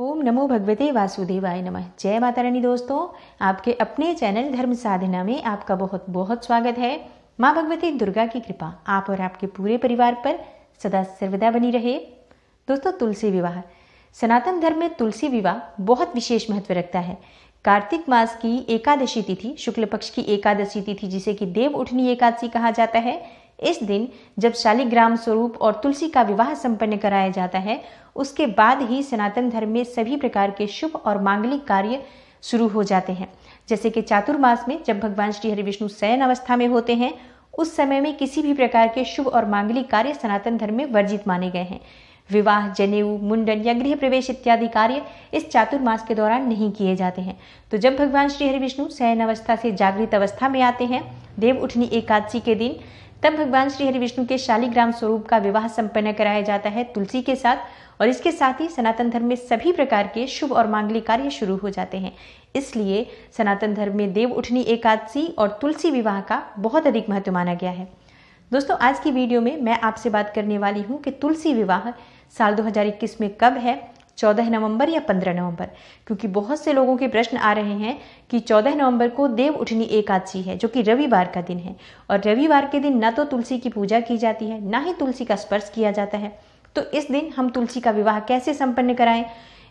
ओम नमो भगवते वासुदेवाय नमः जय माता रानी दोस्तों आपके अपने चैनल धर्म साधना में आपका बहुत बहुत स्वागत है माँ भगवती दुर्गा की कृपा आप और आपके पूरे परिवार पर सदा सर्वदा बनी रहे दोस्तों तुलसी विवाह सनातन धर्म में तुलसी विवाह बहुत विशेष महत्व रखता है कार्तिक मास की एकादशी तिथि शुक्ल पक्ष की एकादशी तिथि जिसे कि देव उठनी एकादशी कहा जाता है इस दिन जब शालिग्राम स्वरूप और तुलसी का विवाह संपन्न कराया जाता है उसके बाद ही सनातन धर्म में सभी प्रकार के शुभ और मांगलिक कार्य शुरू हो जाते हैं जैसे कि चातुर्मास में जब भगवान श्री विष्णु शयन अवस्था में होते हैं उस समय में किसी भी प्रकार के शुभ और मांगलिक कार्य सनातन धर्म में वर्जित माने गए हैं विवाह जनेऊ मुंडन या गृह प्रवेश इत्यादि कार्य इस चातुर्मास के दौरान नहीं किए जाते हैं तो जब भगवान श्री हरि विष्णु शयन अवस्था से जागृत अवस्था में आते हैं देव उठनी एकादशी के दिन तब भगवान श्री हरि विष्णु के शालिग्राम स्वरूप का विवाह संपन्न कराया जाता है तुलसी के साथ और इसके साथ ही सनातन धर्म में सभी प्रकार के शुभ और मांगलिक कार्य शुरू हो जाते हैं इसलिए सनातन धर्म में देव उठनी एकादशी और तुलसी विवाह का बहुत अधिक महत्व माना गया है दोस्तों आज की वीडियो में मैं आपसे बात करने वाली हूँ कि तुलसी विवाह साल 2021 में कब है चौदह नवंबर या पंद्रह नवंबर क्योंकि बहुत से लोगों के प्रश्न आ रहे हैं कि चौदह नवंबर को देव उठनी एकादशी है जो कि रविवार का दिन है और रविवार के दिन ना तो तुलसी की पूजा की जाती है ना ही तुलसी का स्पर्श किया जाता है तो इस दिन हम तुलसी का विवाह कैसे संपन्न कराएं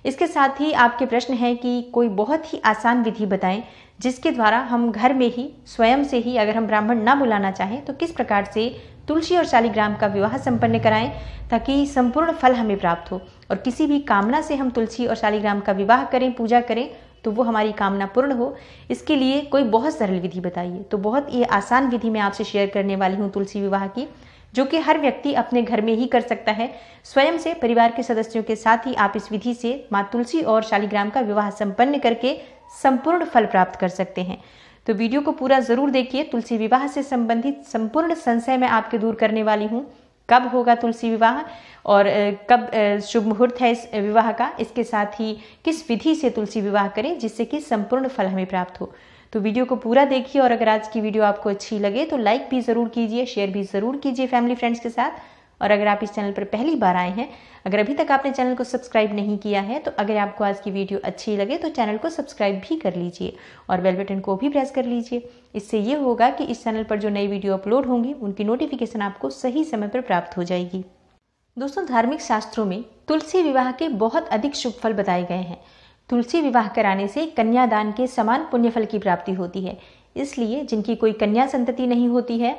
इसके साथ ही आपके प्रश्न है कि कोई बहुत ही आसान विधि बताएं जिसके द्वारा हम घर में ही स्वयं से ही अगर हम ब्राह्मण ना बुलाना चाहें तो किस प्रकार से तुलसी और शालिग्राम का विवाह संपन्न कराएं ताकि संपूर्ण फल हमें प्राप्त हो और किसी भी कामना से हम तुलसी और शालीग्राम का विवाह करें पूजा करें तो वो हमारी कामना पूर्ण हो इसके लिए कोई बहुत सरल विधि बताइए तो बहुत ये आसान विधि मैं आपसे शेयर करने वाली हूँ तुलसी विवाह की जो कि हर व्यक्ति अपने घर में ही कर सकता है स्वयं से परिवार के सदस्यों के साथ ही आप इस विधि से माँ तुलसी और शालीग्राम का विवाह संपन्न करके संपूर्ण फल प्राप्त कर सकते हैं तो वीडियो को पूरा ज़रूर देखिए तुलसी विवाह से संबंधित संपूर्ण संशय मैं आपके दूर करने वाली हूँ कब होगा तुलसी विवाह और कब शुभ मुहूर्त है इस विवाह का इसके साथ ही किस विधि से तुलसी विवाह करें जिससे कि संपूर्ण फल हमें प्राप्त हो तो वीडियो को पूरा देखिए और अगर आज की वीडियो आपको अच्छी लगे तो लाइक भी ज़रूर कीजिए शेयर भी ज़रूर कीजिए फैमिली फ्रेंड्स के साथ और अगर आप इस चैनल पर पहली बार आए हैं अगर अभी तक आपने चैनल को सब्सक्राइब नहीं किया है तो अगर आपको आज की वीडियो अच्छी लगे तो चैनल को सब्सक्राइब भी कर लीजिए और बेल बटन को भी प्रेस कर लीजिए इससे ये होगा कि इस चैनल पर जो नई वीडियो अपलोड होंगी उनकी नोटिफिकेशन आपको सही समय पर प्राप्त हो जाएगी दोस्तों धार्मिक शास्त्रों में तुलसी विवाह के बहुत अधिक शुभ फल बताए गए हैं तुलसी विवाह कराने से कन्यादान के समान पुण्यफल की प्राप्ति होती है इसलिए जिनकी कोई कन्या संतति नहीं होती है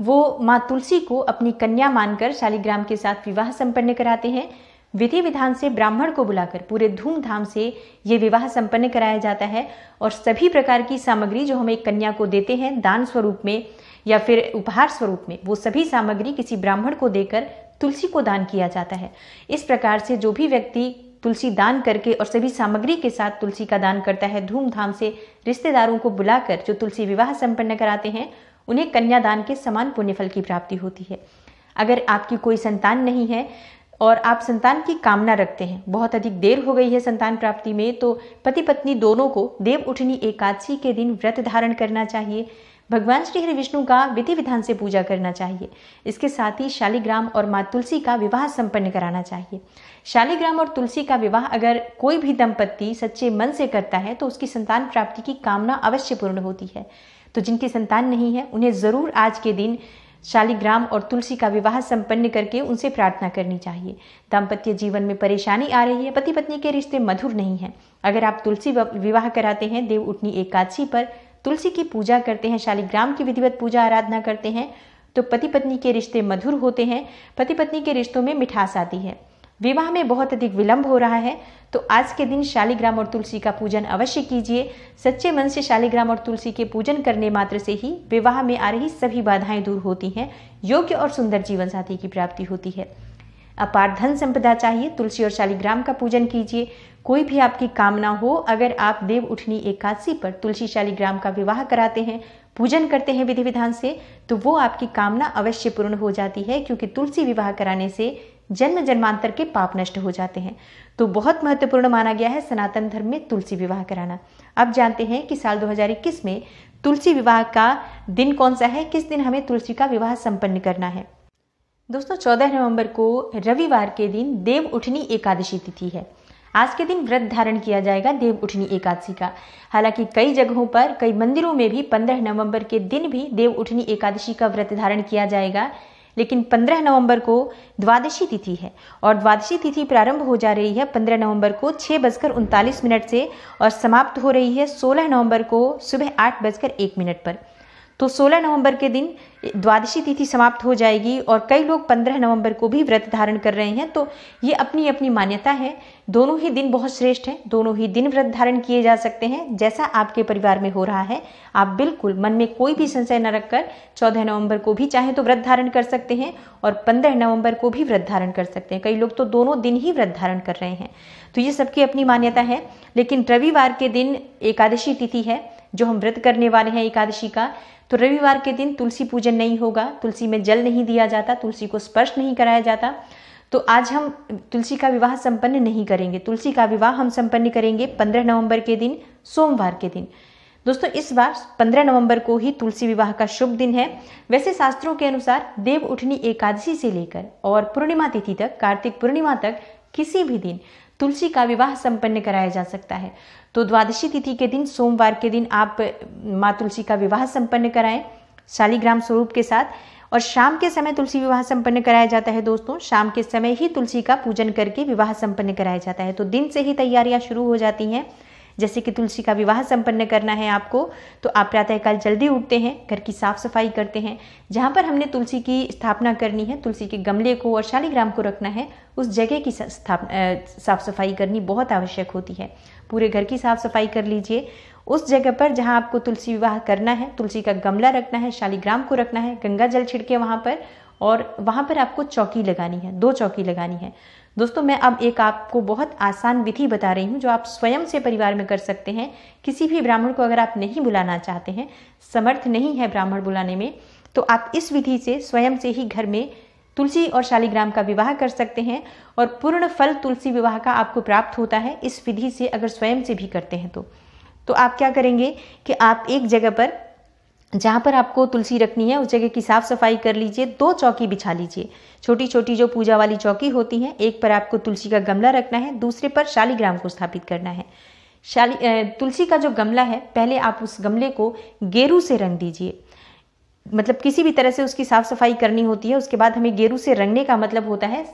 वो माँ तुलसी को अपनी कन्या मानकर शालिग्राम के साथ विवाह संपन्न कराते हैं विधि विधान से ब्राह्मण को बुलाकर पूरे धूमधाम से ये विवाह संपन्न कराया जाता है और सभी प्रकार की सामग्री जो हम एक कन्या को देते हैं दान स्वरूप में या फिर उपहार स्वरूप में वो सभी सामग्री किसी ब्राह्मण को देकर तुलसी को दान किया जाता है इस प्रकार से जो भी व्यक्ति तुलसी दान करके और सभी सामग्री के साथ तुलसी का दान करता है धूमधाम से रिश्तेदारों को बुलाकर जो तुलसी विवाह संपन्न कराते हैं उन्हें कन्यादान के समान पुण्यफल की प्राप्ति होती है अगर आपकी कोई संतान नहीं है और आप संतान की कामना रखते हैं बहुत अधिक देर हो गई है संतान प्राप्ति में तो पति पत्नी दोनों को देव उठनी एकादशी के दिन व्रत धारण करना चाहिए भगवान श्री हरि विष्णु का विधि विधान से पूजा करना चाहिए इसके साथ ही शालिग्राम और माँ तुलसी का विवाह संपन्न कराना चाहिए शालिग्राम और तुलसी का विवाह अगर कोई भी दंपत्ति सच्चे मन से करता है तो उसकी संतान प्राप्ति की कामना अवश्य पूर्ण होती है तो जिनकी संतान नहीं है उन्हें ज़रूर आज के दिन शालिग्राम और तुलसी का विवाह संपन्न करके उनसे प्रार्थना करनी चाहिए दाम्पत्य जीवन में परेशानी आ रही है पति पत्नी के रिश्ते मधुर नहीं हैं अगर आप तुलसी विवाह कराते हैं देव उठनी एकादशी पर तुलसी की पूजा करते हैं शालिग्राम की विधिवत पूजा आराधना करते हैं तो पति पत्नी के रिश्ते मधुर होते हैं पति पत्नी के रिश्तों में मिठास आती है विवाह में बहुत अधिक विलंब हो रहा है तो आज के दिन शालिग्राम और तुलसी का पूजन अवश्य कीजिए सच्चे मन से शालिग्राम और तुलसी के पूजन करने मात्र से ही विवाह में आ रही सभी बाधाएं दूर होती हैं योग्य और सुंदर जीवन साथी की प्राप्ति होती है अपार धन संपदा चाहिए तुलसी और शालिग्राम का पूजन कीजिए कोई भी आपकी कामना हो अगर आप देव उठनी एकादशी पर तुलसी शालिग्राम का विवाह कराते हैं पूजन करते हैं विधि विधान से तो वो आपकी कामना अवश्य पूर्ण हो जाती है क्योंकि तुलसी विवाह कराने से जन्म जन्मांतर के पाप नष्ट हो जाते हैं तो बहुत महत्वपूर्ण माना गया है सनातन धर्म में तुलसी विवाह कराना अब जानते हैं कि साल 2021 में तुलसी विवाह का दिन कौन सा है किस दिन हमें तुलसी का विवाह संपन्न करना है दोस्तों 14 नवंबर को रविवार के दिन देव उठनी एकादशी तिथि है आज के दिन व्रत धारण किया जाएगा देव उठनी एकादशी का हालांकि कई जगहों पर कई मंदिरों में भी 15 नवंबर के दिन भी देव उठनी एकादशी का व्रत धारण किया जाएगा लेकिन 15 नवंबर को द्वादशी तिथि है और द्वादशी तिथि प्रारंभ हो जा रही है 15 नवंबर को छः बजकर उनतालीस मिनट से और समाप्त हो रही है 16 नवंबर को सुबह आठ बजकर एक मिनट पर तो 16 नवंबर के दिन द्वादशी तिथि समाप्त हो जाएगी और कई लोग 15 नवंबर को भी व्रत धारण कर रहे हैं तो ये अपनी अपनी मान्यता है दोनों ही दिन बहुत श्रेष्ठ हैं दोनों ही दिन व्रत धारण किए जा सकते हैं जैसा आपके परिवार में हो रहा है आप बिल्कुल मन में कोई भी संशय न रखकर चौदह नवंबर को भी चाहे तो व्रत धारण कर सकते हैं और पंद्रह नवंबर को भी व्रत धारण कर सकते हैं कई लोग तो दोनों दिन ही व्रत धारण कर रहे हैं तो ये सबकी अपनी मान्यता है लेकिन रविवार के दिन एकादशी तिथि है जो हम व्रत करने वाले हैं एकादशी का तो रविवार के दिन तुलसी पूजन नहीं होगा तुलसी में जल नहीं दिया जाता तुलसी को स्पर्श नहीं कराया जाता तो आज हम तुलसी का विवाह संपन्न नहीं करेंगे तुलसी का विवाह हम संपन्न करेंगे 15 नवंबर के दिन सोमवार के दिन दोस्तों इस बार 15 नवंबर को ही तुलसी विवाह का शुभ दिन है वैसे शास्त्रों के अनुसार देव उठनी एकादशी से लेकर और पूर्णिमा तिथि तक कार्तिक पूर्णिमा तक किसी भी दिन तुलसी का विवाह संपन्न कराया जा सकता है तो द्वादशी तिथि के दिन सोमवार के दिन आप माँ तुलसी का विवाह संपन्न कराएं शालीग्राम स्वरूप के साथ और शाम के समय तुलसी विवाह संपन्न कराया जाता है दोस्तों शाम के समय ही तुलसी का पूजन करके विवाह संपन्न कराया जाता है तो दिन से ही तैयारियां शुरू हो जाती हैं जैसे कि तुलसी का विवाह संपन्न करना है आपको तो आप प्रातःकाल जल्दी उठते हैं घर की साफ सफाई करते हैं जहाँ पर हमने तुलसी की स्थापना करनी है तुलसी के गमले को और शालीग्राम को रखना है उस जगह की साफ सफाई करनी बहुत आवश्यक होती है पूरे घर की साफ सफाई कर लीजिए उस जगह पर जहाँ आपको तुलसी विवाह करना है तुलसी का गमला रखना है शालीग्राम को रखना है गंगा जल छिड़के वहाँ पर और वहाँ पर आपको चौकी लगानी है दो चौकी लगानी है दोस्तों मैं अब एक आपको बहुत आसान विधि बता रही हूँ जो आप स्वयं से परिवार में कर सकते हैं किसी भी ब्राह्मण को अगर आप नहीं बुलाना चाहते हैं समर्थ नहीं है ब्राह्मण बुलाने में तो आप इस विधि से स्वयं से ही घर में तुलसी और शालिग्राम का विवाह कर सकते हैं और पूर्ण फल तुलसी विवाह का आपको प्राप्त होता है इस विधि से अगर स्वयं से भी करते हैं तो तो आप क्या करेंगे कि आप एक जगह पर जहाँ पर आपको तुलसी रखनी है उस जगह की साफ़ सफाई कर लीजिए दो चौकी बिछा लीजिए छोटी छोटी जो पूजा वाली चौकी होती है एक पर आपको तुलसी का गमला रखना है दूसरे पर शालीग्राम को स्थापित करना है शाली तुलसी का जो गमला है पहले आप उस गमले को गेरू से रंग दीजिए मतलब किसी भी तरह से उसकी साफ़ सफाई करनी होती है उसके बाद हमें गेरू से रंगने का मतलब होता है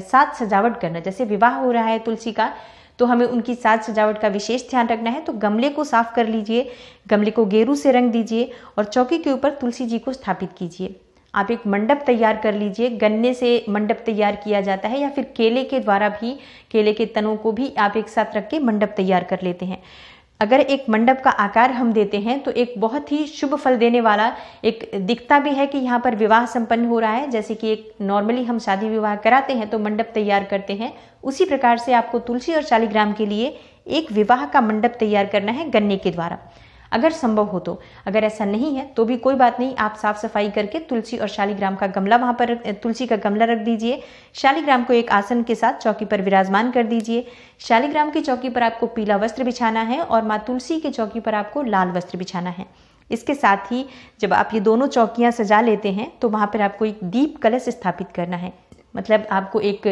साथ सजावट करना जैसे विवाह हो रहा है तुलसी का तो हमें उनकी साज सजावट का विशेष ध्यान रखना है तो गमले को साफ कर लीजिए गमले को गेरू से रंग दीजिए और चौकी के ऊपर तुलसी जी को स्थापित कीजिए आप एक मंडप तैयार कर लीजिए गन्ने से मंडप तैयार किया जाता है या फिर केले के द्वारा भी केले के तनों को भी आप एक साथ रख के मंडप तैयार कर लेते हैं अगर एक मंडप का आकार हम देते हैं तो एक बहुत ही शुभ फल देने वाला एक दिखता भी है कि यहाँ पर विवाह संपन्न हो रहा है जैसे कि एक नॉर्मली हम शादी विवाह कराते हैं तो मंडप तैयार करते हैं उसी प्रकार से आपको तुलसी और शालीग्राम के लिए एक विवाह का मंडप तैयार करना है गन्ने के द्वारा अगर संभव हो तो अगर ऐसा नहीं है तो भी कोई बात नहीं आप साफ सफाई करके तुलसी और शालीग्राम का गमला वहाँ पर तुलसी का गमला रख दीजिए शालीग्राम को एक आसन के साथ चौकी पर विराजमान कर दीजिए शालीग्राम की चौकी पर आपको पीला वस्त्र बिछाना है और माँ तुलसी की चौकी पर आपको लाल वस्त्र बिछाना है इसके साथ ही जब आप ये दोनों चौकियाँ सजा लेते हैं तो वहाँ पर आपको एक दीप कलश स्थापित करना है मतलब आपको एक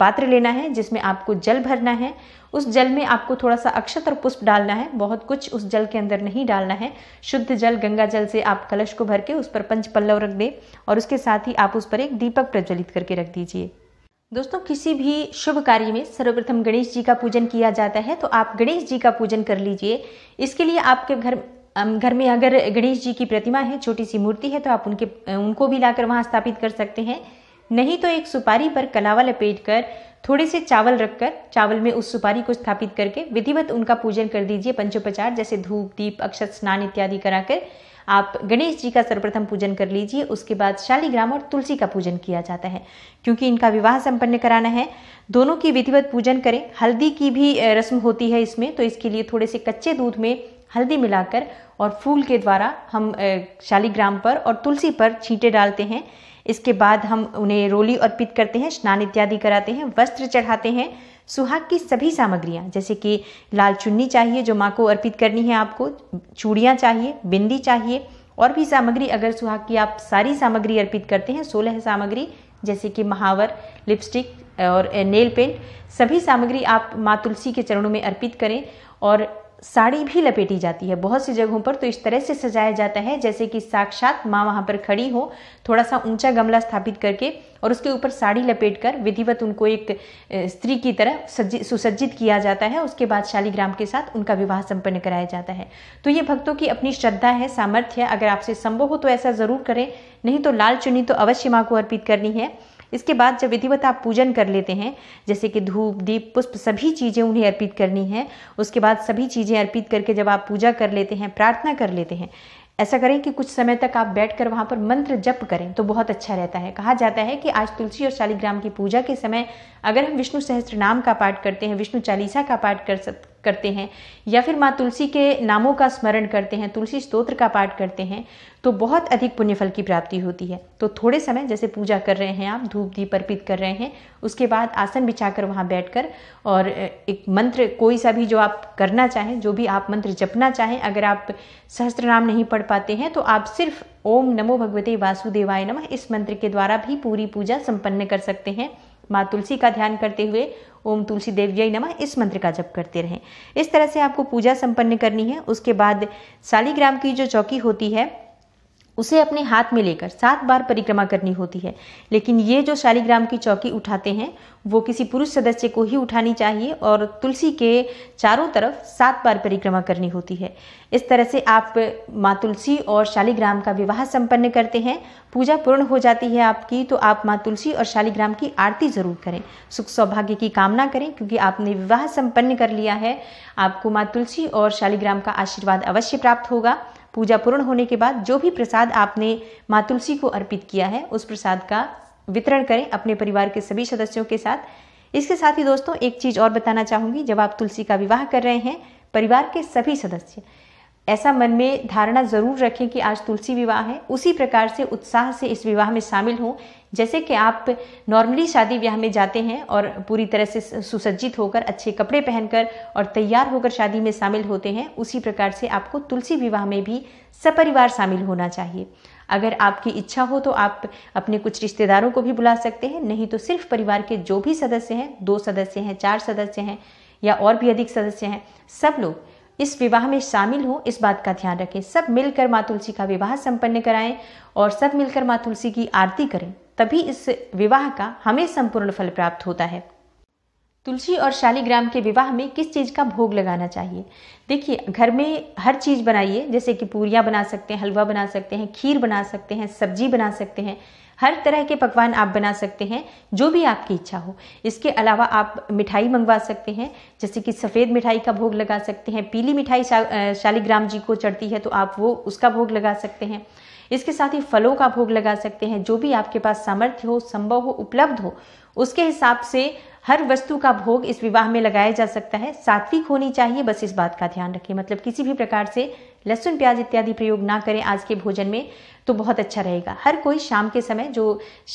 पात्र लेना है जिसमें आपको जल भरना है उस जल में आपको थोड़ा सा अक्षत और पुष्प डालना है बहुत कुछ उस जल के अंदर नहीं डालना है शुद्ध जल गंगा जल से आप कलश को भर के उस पर पंच पल्लव रख दें और उसके साथ ही आप उस पर एक दीपक प्रज्वलित करके रख दीजिए दोस्तों किसी भी शुभ कार्य में सर्वप्रथम गणेश जी का पूजन किया जाता है तो आप गणेश जी का पूजन कर लीजिए इसके लिए आपके घर घर में अगर गणेश जी की प्रतिमा है छोटी सी मूर्ति है तो आप उनके उनको भी लाकर वहाँ स्थापित कर सकते हैं नहीं तो एक सुपारी पर कलावा लपेट कर थोड़े से चावल रखकर चावल में उस सुपारी को स्थापित करके विधिवत उनका पूजन कर दीजिए पंचोपचार जैसे धूप दीप अक्षत स्नान इत्यादि कराकर आप गणेश जी का सर्वप्रथम पूजन कर लीजिए उसके बाद शालीग्राम और तुलसी का पूजन किया जाता है क्योंकि इनका विवाह संपन्न कराना है दोनों की विधिवत पूजन करें हल्दी की भी रस्म होती है इसमें तो इसके लिए थोड़े से कच्चे दूध में हल्दी मिलाकर और फूल के द्वारा हम शालीग्राम पर और तुलसी पर छींटे डालते हैं इसके बाद हम उन्हें रोली अर्पित करते हैं स्नान इत्यादि कराते हैं वस्त्र चढ़ाते हैं सुहाग की सभी सामग्रियाँ जैसे कि लाल चुन्नी चाहिए जो माँ को अर्पित करनी है आपको चूड़ियाँ चाहिए बिंदी चाहिए और भी सामग्री अगर सुहाग की आप सारी सामग्री अर्पित करते हैं सोलह सामग्री जैसे कि महावर लिपस्टिक और नेल पेंट सभी सामग्री आप माँ तुलसी के चरणों में अर्पित करें और साड़ी भी लपेटी जाती है बहुत सी जगहों पर तो इस तरह से सजाया जाता है जैसे कि साक्षात माँ वहाँ पर खड़ी हो थोड़ा सा ऊंचा गमला स्थापित करके और उसके ऊपर साड़ी लपेट कर विधिवत उनको एक स्त्री की तरह सुसज्जित किया जाता है उसके बाद शालीग्राम के साथ उनका विवाह संपन्न कराया जाता है तो ये भक्तों की अपनी श्रद्धा है सामर्थ्य है अगर आपसे संभव हो तो ऐसा ज़रूर करें नहीं तो लाल चुनी तो अवश्य माँ को अर्पित करनी है इसके बाद जब विधिवत आप पूजन कर लेते हैं जैसे कि धूप दीप पुष्प सभी चीज़ें उन्हें अर्पित करनी है उसके बाद सभी चीज़ें अर्पित करके जब आप पूजा कर लेते हैं प्रार्थना कर लेते हैं ऐसा करें कि कुछ समय तक आप बैठकर वहाँ पर मंत्र जप करें तो बहुत अच्छा रहता है कहा जाता है कि आज तुलसी और शालिग्राम की पूजा के समय अगर हम विष्णु सहस्त्र नाम का पाठ करते हैं विष्णु चालीसा का पाठ कर सक करते हैं या फिर माँ तुलसी के नामों का स्मरण करते हैं तुलसी स्तोत्र का पाठ करते हैं तो बहुत अधिक पुण्यफल की प्राप्ति होती है तो थोड़े समय जैसे पूजा कर रहे हैं आप धूप दीप अर्पित कर रहे हैं उसके बाद आसन बिछाकर वहाँ बैठकर और एक मंत्र कोई सा भी जो आप करना चाहें जो भी आप मंत्र जपना चाहें अगर आप सहस्त्र नाम नहीं पढ़ पाते हैं तो आप सिर्फ ओम नमो भगवते वासुदेवाय नमः इस मंत्र के द्वारा भी पूरी पूजा संपन्न कर सकते हैं माँ तुलसी का ध्यान करते हुए ओम तुलसी देव जय नमः इस मंत्र का जप करते रहें इस तरह से आपको पूजा संपन्न करनी है उसके बाद शालीग्राम की जो चौकी होती है उसे अपने हाथ में लेकर सात बार परिक्रमा करनी होती है लेकिन ये जो शालीग्राम की चौकी उठाते हैं वो किसी पुरुष सदस्य को ही उठानी चाहिए और तुलसी के चारों तरफ सात बार परिक्रमा करनी होती है इस तरह से आप माँ तुलसी और शालीग्राम का विवाह संपन्न करते हैं पूजा पूर्ण हो जाती है आपकी तो आप माँ तुलसी और शालीग्राम की आरती जरूर करें सुख सौभाग्य की कामना करें क्योंकि आपने विवाह संपन्न कर लिया है आपको माँ तुलसी और शालीग्राम का आशीर्वाद अवश्य प्राप्त होगा पूजा पूर्ण होने के बाद जो भी प्रसाद आपने माँ तुलसी को अर्पित किया है उस प्रसाद का वितरण करें अपने परिवार के सभी सदस्यों के साथ इसके साथ ही दोस्तों एक चीज़ और बताना चाहूँगी जब आप तुलसी का विवाह कर रहे हैं परिवार के सभी सदस्य ऐसा मन में धारणा ज़रूर रखें कि आज तुलसी विवाह है उसी प्रकार से उत्साह से इस विवाह में शामिल हों जैसे कि आप नॉर्मली शादी विवाह में जाते हैं और पूरी तरह से सुसज्जित होकर अच्छे कपड़े पहनकर और तैयार होकर शादी में शामिल होते हैं उसी प्रकार से आपको तुलसी विवाह में भी सपरिवार शामिल होना चाहिए अगर आपकी इच्छा हो तो आप अपने कुछ रिश्तेदारों को भी बुला सकते हैं नहीं तो सिर्फ परिवार के जो भी सदस्य हैं दो सदस्य हैं चार सदस्य हैं या और भी अधिक सदस्य हैं सब लोग इस विवाह में शामिल हो इस बात का ध्यान रखें सब मिलकर माँ तुलसी का विवाह संपन्न कराएं और सब मिलकर माँ तुलसी की आरती करें तभी इस विवाह का हमें संपूर्ण फल प्राप्त होता है तुलसी और शालीग्राम के विवाह में किस चीज़ का भोग लगाना चाहिए देखिए घर में हर चीज़ बनाइए जैसे कि पूरियाँ बना सकते हैं हलवा बना सकते हैं खीर बना सकते हैं सब्जी बना सकते हैं हर तरह के पकवान आप बना सकते हैं जो भी आपकी इच्छा हो इसके अलावा आप मिठाई मंगवा सकते हैं जैसे कि सफ़ेद मिठाई का भोग लगा सकते हैं पीली मिठाई शा, शालिग्राम जी को चढ़ती है तो आप वो उसका भोग लगा सकते हैं इसके साथ ही फलों का भोग लगा सकते हैं जो भी आपके पास सामर्थ्य हो संभव हो उपलब्ध हो उसके हिसाब से हर वस्तु का भोग इस विवाह में लगाया जा सकता है सात्विक होनी चाहिए बस इस बात का ध्यान रखें मतलब किसी भी प्रकार से लहसुन प्याज इत्यादि प्रयोग ना करें आज के भोजन में तो बहुत अच्छा रहेगा हर कोई शाम के समय जो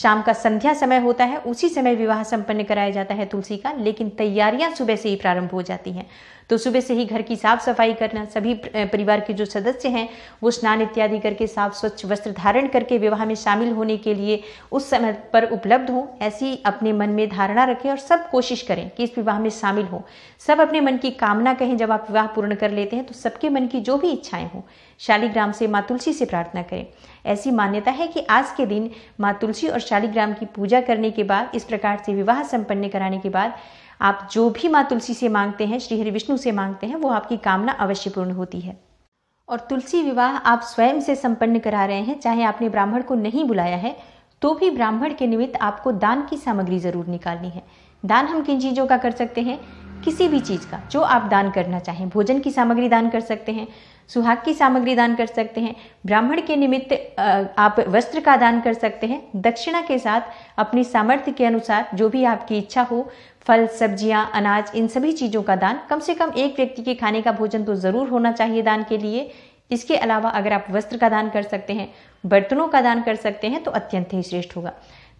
शाम का संध्या समय होता है उसी समय विवाह संपन्न कराया जाता है तुलसी का लेकिन तैयारियां सुबह से ही प्रारंभ हो जाती हैं तो सुबह से ही घर की साफ सफाई करना सभी परिवार के जो सदस्य हैं वो स्नान इत्यादि करके साफ स्वच्छ वस्त्र धारण करके विवाह में शामिल होने के लिए उस समय पर उपलब्ध हो ऐसी अपने मन में धारणा रखें और सब कोशिश करें कि इस विवाह में शामिल हो सब अपने मन की कामना कहें जब आप विवाह पूर्ण कर लेते हैं तो सबके मन की जो भी इच्छा इच्छाएं हो शालिग्राम से माँ तुलसी से प्रार्थना करें ऐसी मान्यता है कि आज के दिन माँ तुलसी और शालिग्राम की पूजा करने के बाद इस प्रकार से विवाह संपन्न कराने के बाद आप जो भी माँ तुलसी से मांगते हैं श्री हरि विष्णु से मांगते हैं वो आपकी कामना अवश्य पूर्ण होती है और तुलसी विवाह आप स्वयं से संपन्न करा रहे हैं चाहे आपने ब्राह्मण को नहीं बुलाया है तो भी ब्राह्मण के निमित्त आपको दान की सामग्री जरूर निकालनी है दान हम किन चीज़ों का कर सकते हैं किसी भी चीज़ का जो आप दान करना चाहें भोजन की सामग्री दान कर सकते हैं सुहाग की सामग्री दान कर सकते हैं ब्राह्मण के निमित्त आप वस्त्र का दान कर सकते हैं दक्षिणा के साथ अपनी सामर्थ्य के अनुसार जो भी आपकी इच्छा हो फल सब्जियां अनाज इन सभी चीज़ों का दान कम से कम एक व्यक्ति के खाने का भोजन तो ज़रूर होना चाहिए दान के लिए इसके अलावा अगर आप वस्त्र का दान कर सकते हैं बर्तनों का दान कर सकते हैं तो अत्यंत ही श्रेष्ठ होगा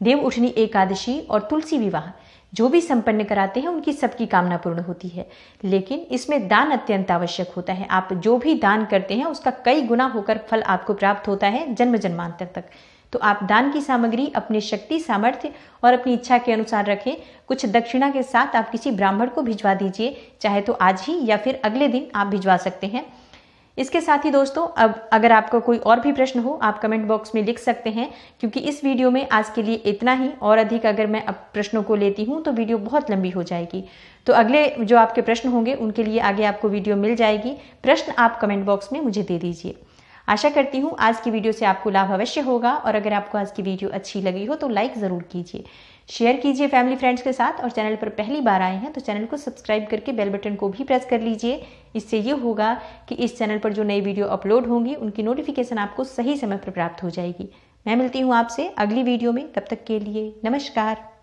देव उठनी एकादशी और तुलसी विवाह जो भी संपन्न कराते हैं उनकी सबकी कामना पूर्ण होती है लेकिन इसमें दान अत्यंत आवश्यक होता है आप जो भी दान करते हैं उसका कई गुना होकर फल आपको प्राप्त होता है जन्म जन्मांतर तक तो आप दान की सामग्री अपने शक्ति सामर्थ्य और अपनी इच्छा के अनुसार रखें कुछ दक्षिणा के साथ आप किसी ब्राह्मण को भिजवा दीजिए चाहे तो आज ही या फिर अगले दिन आप भिजवा सकते हैं इसके साथ ही दोस्तों अब अगर आपका कोई और भी प्रश्न हो आप कमेंट बॉक्स में लिख सकते हैं क्योंकि इस वीडियो में आज के लिए इतना ही और अधिक अगर मैं अब प्रश्नों को लेती हूँ तो वीडियो बहुत लंबी हो जाएगी तो अगले जो आपके प्रश्न होंगे उनके लिए आगे आपको वीडियो मिल जाएगी प्रश्न आप कमेंट बॉक्स में मुझे दे दीजिए आशा करती हूँ आज की वीडियो से आपको लाभ अवश्य होगा और अगर आपको आज की वीडियो अच्छी लगी हो तो लाइक ज़रूर कीजिए शेयर कीजिए फैमिली फ्रेंड्स के साथ और चैनल पर पहली बार आए हैं तो चैनल को सब्सक्राइब करके बेल बटन को भी प्रेस कर लीजिए इससे ये होगा कि इस चैनल पर जो नई वीडियो अपलोड होंगी उनकी नोटिफिकेशन आपको सही समय पर प्राप्त हो जाएगी मैं मिलती हूँ आपसे अगली वीडियो में तब तक के लिए नमस्कार